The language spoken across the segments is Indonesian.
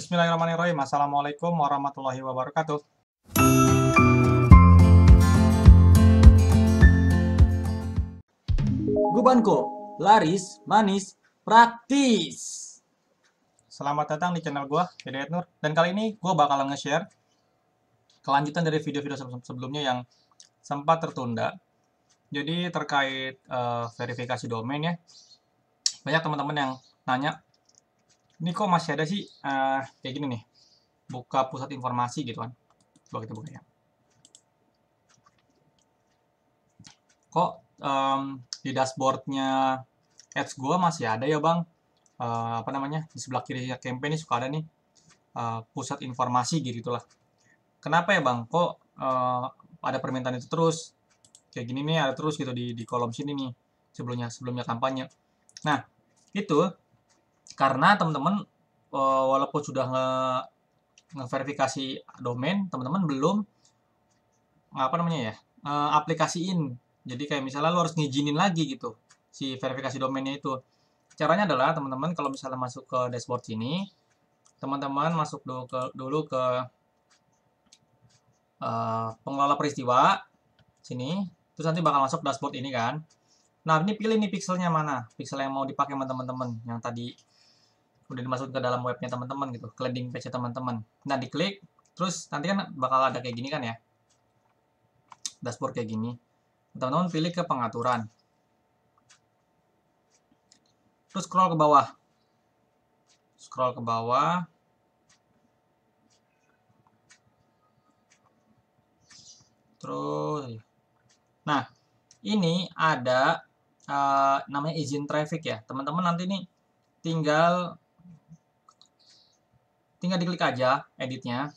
Bismillahirrahmanirrahim. Assalamualaikum warahmatullahi wabarakatuh. Gubanko, laris, manis, praktis. Selamat datang di channel gua, Hidayat Nur. Dan kali ini gua bakal nge-share kelanjutan dari video-video sebelumnya yang sempat tertunda. Jadi terkait uh, verifikasi domain ya. Banyak teman-teman yang nanya, ini kok masih ada sih uh, kayak gini nih buka pusat informasi gitu kan coba kita buka ya kok um, di dashboardnya ads gue masih ada ya bang uh, apa namanya di sebelah kiri ya, campaign ini suka ada nih uh, pusat informasi gitu lah kenapa ya bang kok uh, ada permintaan itu terus kayak gini nih ada terus gitu di di kolom sini nih sebelumnya sebelumnya kampanye nah itu karena teman-teman eh, walaupun sudah nge ngeverifikasi domain teman-teman belum apa namanya ya eh, aplikasiin jadi kayak misalnya lo harus ngizinin lagi gitu si verifikasi domainnya itu caranya adalah teman-teman kalau misalnya masuk ke dashboard sini teman-teman masuk dulu ke, dulu ke uh, pengelola peristiwa sini terus nanti bakal masuk dashboard ini kan nah ini pilih nih pixelnya mana pixel yang mau dipakai teman-teman yang tadi udah dimasukin ke dalam webnya teman-teman gitu, ke landing page teman-teman. Nah, diklik, terus nanti kan bakal ada kayak gini kan ya. Dashboard kayak gini. Teman-teman pilih ke pengaturan. Terus scroll ke bawah. Scroll ke bawah. Terus iya. Nah, ini ada uh, namanya izin traffic ya. Teman-teman nanti ini tinggal Tinggal diklik aja editnya.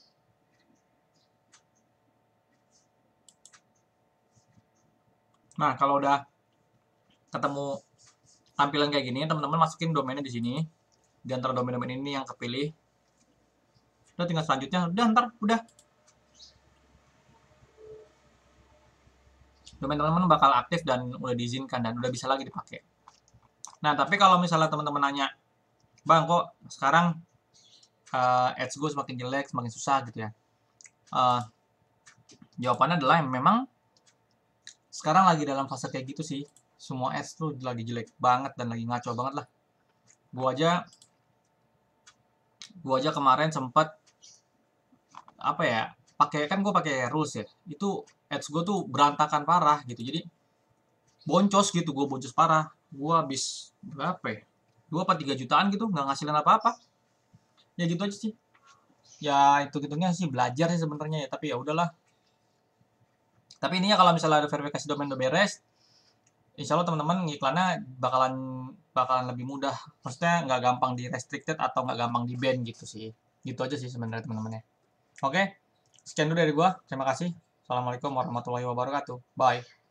Nah, kalau udah ketemu tampilan kayak gini, teman-teman masukin domainnya di sini. Di antara domain-domain ini yang kepilih. Udah tinggal selanjutnya, udah ntar, udah. Domain teman-teman bakal aktif dan udah diizinkan dan udah bisa lagi dipakai. Nah, tapi kalau misalnya teman-teman nanya, Bang, kok sekarang uh, ads gue semakin jelek, semakin susah gitu ya. Uh, jawabannya adalah memang sekarang lagi dalam fase kayak gitu sih. Semua ads tuh lagi jelek banget dan lagi ngaco banget lah. Gue aja gue aja kemarin sempat apa ya pakai kan gue pakai rules ya itu ads gue tuh berantakan parah gitu jadi boncos gitu gue boncos parah gue habis berapa ya? 2 apa 3 jutaan gitu nggak ngasilin apa-apa ya gitu aja sih ya itu hitungnya sih belajar sih sebenarnya ya tapi ya udahlah tapi ini ya kalau misalnya ada verifikasi domain udah beres insya Allah teman-teman iklannya bakalan bakalan lebih mudah maksudnya nggak gampang di restricted atau nggak gampang di ban gitu sih gitu aja sih sebenarnya teman-teman ya oke sekian dulu dari gua terima kasih assalamualaikum warahmatullahi wabarakatuh bye